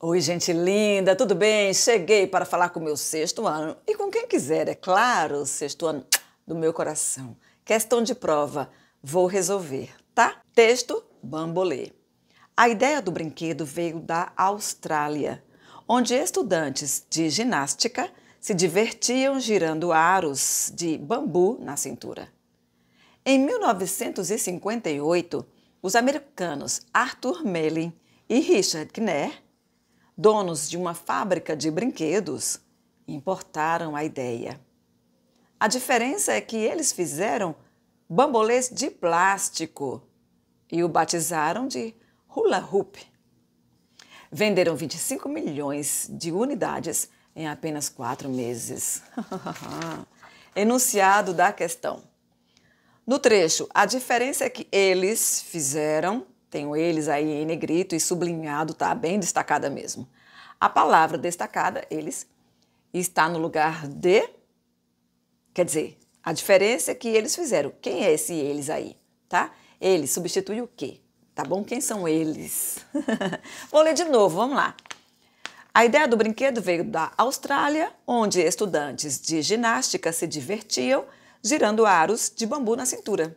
Oi, gente linda, tudo bem? Cheguei para falar com o meu sexto ano e com quem quiser, é claro, sexto ano do meu coração. Questão de prova, vou resolver, tá? Texto: Bambolê. A ideia do brinquedo veio da Austrália, onde estudantes de ginástica se divertiam girando aros de bambu na cintura. Em 1958, os americanos Arthur Mellin e Richard Knerr donos de uma fábrica de brinquedos, importaram a ideia. A diferença é que eles fizeram bambolês de plástico e o batizaram de Hula Hoop. Venderam 25 milhões de unidades em apenas quatro meses. Enunciado da questão. No trecho, a diferença é que eles fizeram tenho eles aí em negrito e sublinhado, tá bem destacada mesmo. A palavra destacada, eles, está no lugar de. Quer dizer, a diferença é que eles fizeram. Quem é esse eles aí, tá? Eles substitui o quê? Tá bom? Quem são eles? Vou ler de novo, vamos lá. A ideia do brinquedo veio da Austrália, onde estudantes de ginástica se divertiam girando aros de bambu na cintura.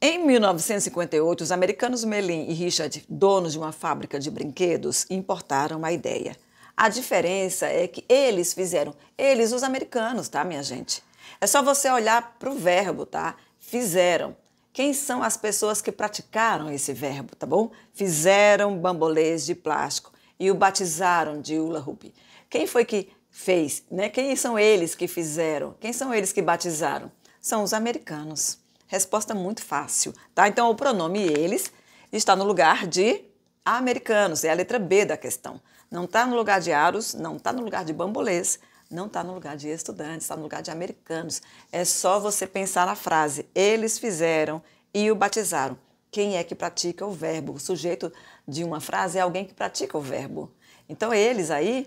Em 1958, os americanos Melin e Richard, donos de uma fábrica de brinquedos, importaram a ideia. A diferença é que eles fizeram, eles, os americanos, tá, minha gente? É só você olhar para o verbo, tá? Fizeram. Quem são as pessoas que praticaram esse verbo, tá bom? Fizeram bambolês de plástico e o batizaram de hula hoop. Quem foi que fez, né? Quem são eles que fizeram? Quem são eles que batizaram? São os americanos. Resposta muito fácil, tá? Então, o pronome eles está no lugar de americanos, é a letra B da questão. Não está no lugar de aros, não está no lugar de bambolês, não está no lugar de estudantes, está no lugar de americanos. É só você pensar na frase, eles fizeram e o batizaram. Quem é que pratica o verbo? O sujeito de uma frase é alguém que pratica o verbo. Então, eles aí,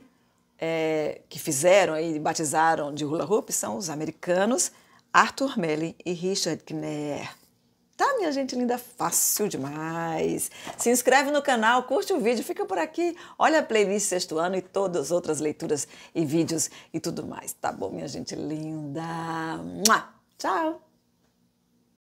é, que fizeram e batizaram de hula hoop, são os americanos Arthur Mellin e Richard Gner. Tá, minha gente linda, fácil demais. Se inscreve no canal, curte o vídeo, fica por aqui, olha a playlist sexto ano e todas as outras leituras e vídeos e tudo mais. Tá bom, minha gente linda? Tchau!